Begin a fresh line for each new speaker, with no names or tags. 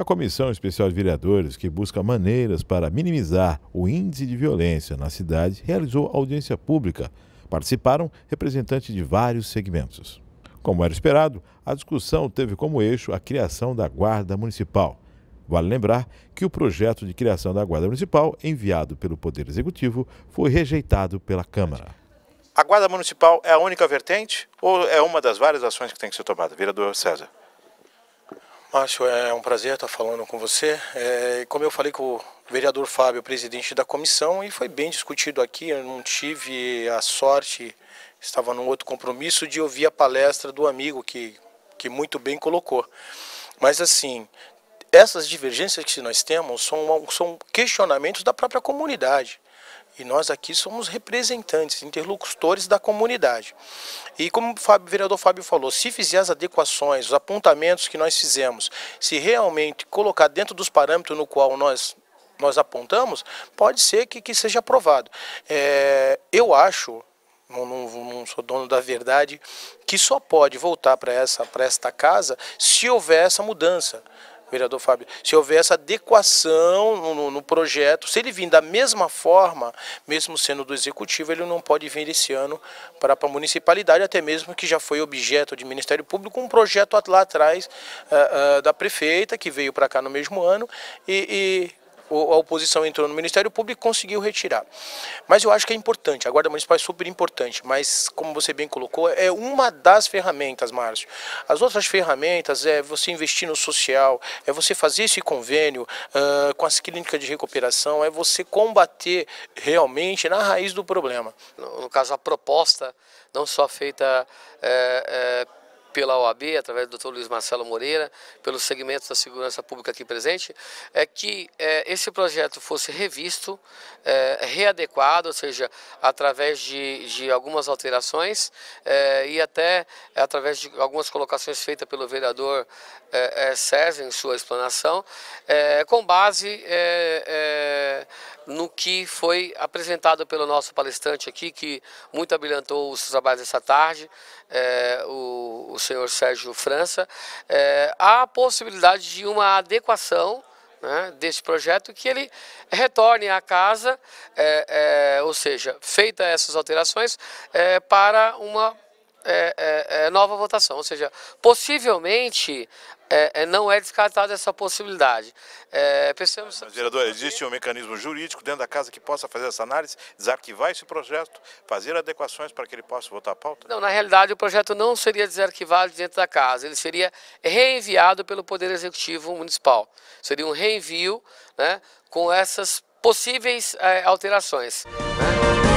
A Comissão Especial de Vereadores, que busca maneiras para minimizar o índice de violência na cidade, realizou audiência pública. Participaram representantes de vários segmentos. Como era esperado, a discussão teve como eixo a criação da Guarda Municipal. Vale lembrar que o projeto de criação da Guarda Municipal, enviado pelo Poder Executivo, foi rejeitado pela Câmara. A Guarda Municipal é a única vertente ou é uma das várias ações que tem que ser tomada, vereador César?
Márcio, é um prazer estar falando com você. É, como eu falei com o vereador Fábio, presidente da comissão, e foi bem discutido aqui. Eu não tive a sorte, estava num outro compromisso, de ouvir a palestra do amigo que, que muito bem colocou. Mas, assim, essas divergências que nós temos são, são questionamentos da própria comunidade. E nós aqui somos representantes, interlocutores da comunidade. E como o, Fábio, o vereador Fábio falou, se fizer as adequações, os apontamentos que nós fizemos, se realmente colocar dentro dos parâmetros no qual nós nós apontamos, pode ser que, que seja aprovado. É, eu acho, não, não, não, sou dono da verdade, que só pode voltar para essa para esta casa se houver essa mudança vereador Fábio, se houver essa adequação no, no, no, projeto, se ele vir da mesma forma, mesmo sendo do executivo, ele não pode vir esse ano para a municipalidade, até mesmo que já foi objeto de Ministério Público, um projeto lá atrás uh, uh, da prefeita, que veio para cá no mesmo ano, e, e a oposição entrou no Ministério Público e conseguiu retirar. Mas eu acho que é importante, a Guarda Municipal é super importante, mas como você bem colocou, é uma das ferramentas, Márcio. As outras ferramentas é você investir no social, é você fazer esse convênio uh, com as clínicas de recuperação, é você combater realmente na raiz do
problema. No, no caso, a proposta, não só feita é, é pela OAB, através do Dr. Luiz Marcelo Moreira, pelo segmento da segurança pública aqui presente, é que é, esse projeto fosse revisto, é, readequado, ou seja, através de, de algumas alterações é, e até é, através de algumas colocações feitas pelo vereador é, César em sua explanação, eh, com base no que foi apresentado pelo nosso palestrante aqui, que muito abrilhantou os trabalhos dessa tarde, o, o, senhor Sérgio França, a possibilidade de uma adequação né, deste projeto, que ele retorne à casa, é, é, ou seja, feita essas alterações, é, para uma é, é, é, nova votação. Ou seja, possivelmente é, é não é descartada essa possibilidade. É, pensamos... Mas,
vereador, existe um mecanismo jurídico dentro da casa que possa fazer essa análise, desarquivar esse projeto, fazer adequações para que ele possa votar a pauta?
Não, na realidade o projeto não seria desarquivado dentro da casa, ele seria reenviado pelo Poder Executivo Municipal. Seria um reenvio né, com essas possíveis é, alterações. Né?